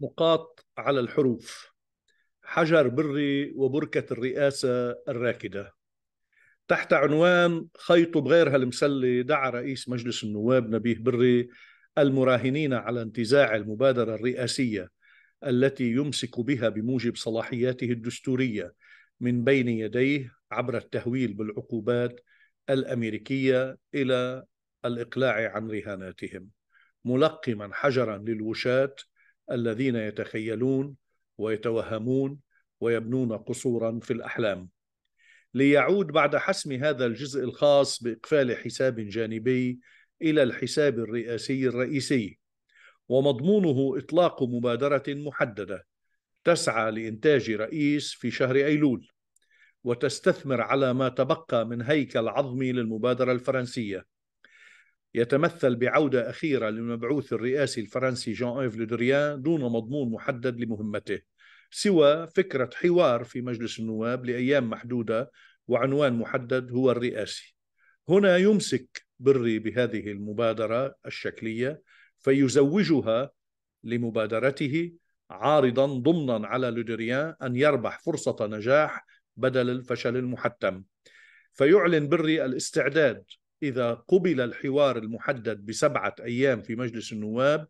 نقاط على الحروف حجر بري وبركة الرئاسة الراكدة تحت عنوان خيط بغيرها هالمسلة دعا رئيس مجلس النواب نبيه بري المراهنين على انتزاع المبادرة الرئاسية التي يمسك بها بموجب صلاحياته الدستورية من بين يديه عبر التهويل بالعقوبات الأمريكية إلى الإقلاع عن رهاناتهم ملقما حجرا للوشاة الذين يتخيلون ويتوهمون ويبنون قصورا في الاحلام ليعود بعد حسم هذا الجزء الخاص باقفال حساب جانبي الى الحساب الرئاسي الرئيسي ومضمونه اطلاق مبادره محدده تسعى لانتاج رئيس في شهر ايلول وتستثمر على ما تبقى من هيكل عظمي للمبادره الفرنسيه يتمثل بعودة أخيرة للمبعوث الرئاسي الفرنسي جان إيف لودريان دون مضمون محدد لمهمته سوى فكرة حوار في مجلس النواب لأيام محدودة وعنوان محدد هو الرئاسي هنا يمسك بري بهذه المبادرة الشكلية فيزوجها لمبادرته عارضا ضمنا على لودريان أن يربح فرصة نجاح بدل الفشل المحتم فيعلن بري الاستعداد إذا قبل الحوار المحدد بسبعة أيام في مجلس النواب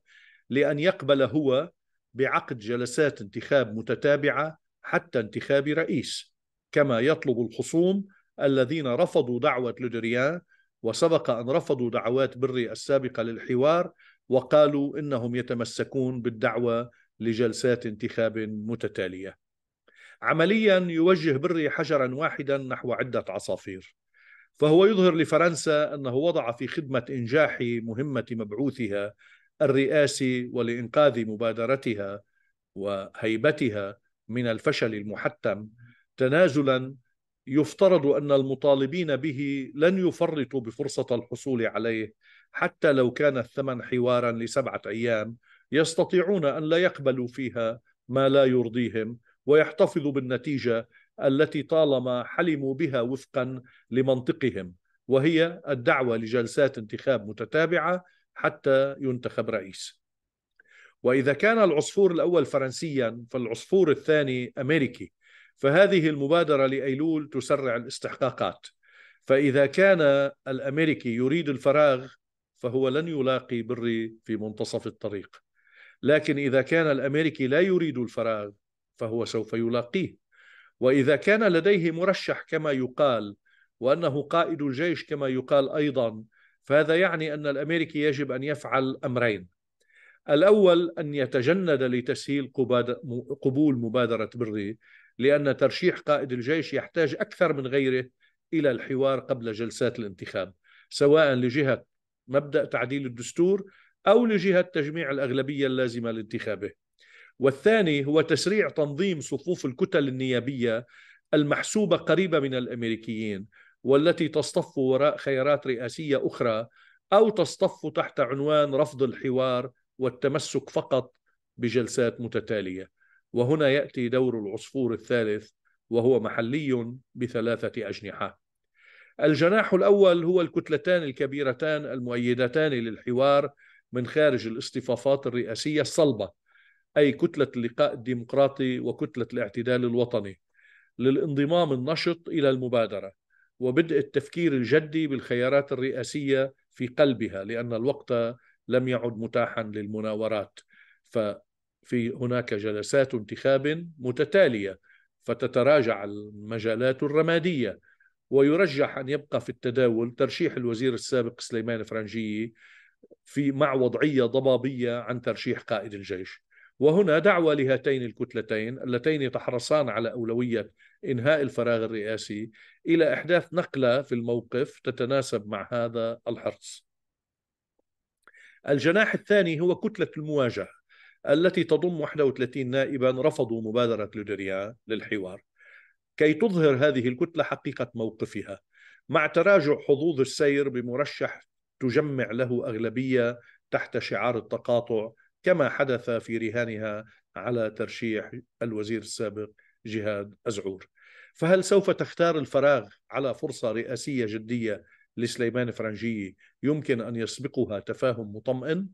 لأن يقبل هو بعقد جلسات انتخاب متتابعة حتى انتخاب رئيس كما يطلب الخصوم الذين رفضوا دعوة لودريان وسبق أن رفضوا دعوات بري السابقة للحوار وقالوا إنهم يتمسكون بالدعوة لجلسات انتخاب متتالية عمليا يوجه بري حجرا واحدا نحو عدة عصافير فهو يظهر لفرنسا انه وضع في خدمه انجاح مهمه مبعوثها الرئاسي ولانقاذ مبادرتها وهيبتها من الفشل المحتم تنازلا يفترض ان المطالبين به لن يفرطوا بفرصه الحصول عليه حتى لو كان الثمن حوارا لسبعه ايام يستطيعون ان لا يقبلوا فيها ما لا يرضيهم ويحتفظوا بالنتيجه التي طالما حلموا بها وفقا لمنطقهم وهي الدعوه لجلسات انتخاب متتابعه حتى ينتخب رئيس. واذا كان العصفور الاول فرنسيا فالعصفور الثاني امريكي فهذه المبادره لايلول تسرع الاستحقاقات. فاذا كان الامريكي يريد الفراغ فهو لن يلاقي بري في منتصف الطريق. لكن اذا كان الامريكي لا يريد الفراغ فهو سوف يلاقيه واذا كان لديه مرشح كما يقال وانه قائد الجيش كما يقال ايضا فهذا يعني ان الامريكي يجب ان يفعل امرين الاول ان يتجند لتسهيل قبول مبادره بري لان ترشيح قائد الجيش يحتاج اكثر من غيره الى الحوار قبل جلسات الانتخاب سواء لجهه مبدا تعديل الدستور او لجهه تجميع الاغلبيه اللازمه لانتخابه والثاني هو تشريع تنظيم صفوف الكتل النيابيه المحسوبه قريبه من الامريكيين والتي تصطف وراء خيارات رئاسيه اخرى او تصطف تحت عنوان رفض الحوار والتمسك فقط بجلسات متتاليه وهنا ياتي دور العصفور الثالث وهو محلي بثلاثه اجنحه الجناح الاول هو الكتلتان الكبيرتان المؤيدتان للحوار من خارج الاصطفافات الرئاسيه الصلبه أي كتلة اللقاء الديمقراطي وكتلة الاعتدال الوطني للانضمام النشط إلى المبادرة وبدء التفكير الجدي بالخيارات الرئاسية في قلبها لأن الوقت لم يعد متاحا للمناورات ففي هناك جلسات انتخاب متتالية فتتراجع المجالات الرمادية ويرجح أن يبقى في التداول ترشيح الوزير السابق سليمان فرنجي في مع وضعية ضبابية عن ترشيح قائد الجيش وهنا دعوة لهاتين الكتلتين اللتين يتحرصان على أولوية إنهاء الفراغ الرئاسي إلى إحداث نقلة في الموقف تتناسب مع هذا الحرص. الجناح الثاني هو كتلة المواجهة التي تضم 31 نائبا رفضوا مبادرة لودريان للحوار كي تظهر هذه الكتلة حقيقة موقفها مع تراجع حظوظ السير بمرشح تجمع له أغلبية تحت شعار التقاطع كما حدث في رهانها على ترشيح الوزير السابق جهاد أزعور فهل سوف تختار الفراغ على فرصة رئاسية جدية لسليمان فرنجي يمكن أن يسبقها تفاهم مطمئن؟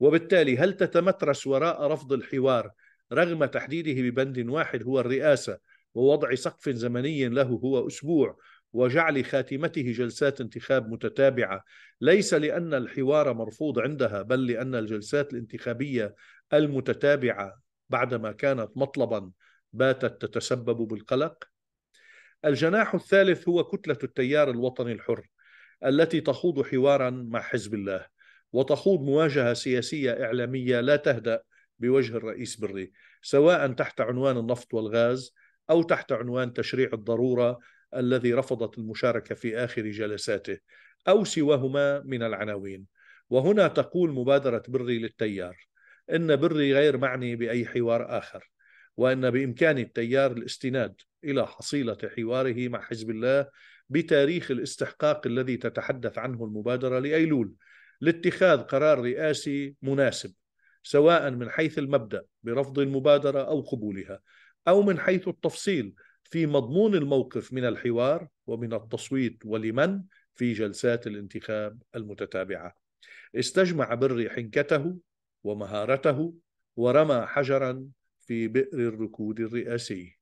وبالتالي هل تتمترس وراء رفض الحوار رغم تحديده ببند واحد هو الرئاسة ووضع سقف زمني له هو أسبوع وجعل خاتمته جلسات انتخاب متتابعه ليس لان الحوار مرفوض عندها بل لان الجلسات الانتخابيه المتتابعه بعدما كانت مطلبا باتت تتسبب بالقلق الجناح الثالث هو كتله التيار الوطني الحر التي تخوض حوارا مع حزب الله وتخوض مواجهه سياسيه اعلاميه لا تهدا بوجه الرئيس بري سواء تحت عنوان النفط والغاز او تحت عنوان تشريع الضروره الذي رفضت المشاركه في اخر جلساته او سواهما من العناوين وهنا تقول مبادره بري للتيار ان بري غير معني باي حوار اخر وان بامكان التيار الاستناد الى حصيله حواره مع حزب الله بتاريخ الاستحقاق الذي تتحدث عنه المبادره لايلول لاتخاذ قرار رئاسي مناسب سواء من حيث المبدا برفض المبادره او قبولها او من حيث التفصيل في مضمون الموقف من الحوار ومن التصويت ولمن في جلسات الانتخاب المتتابعه استجمع بري حنكته ومهارته ورمى حجرا في بئر الركود الرئاسي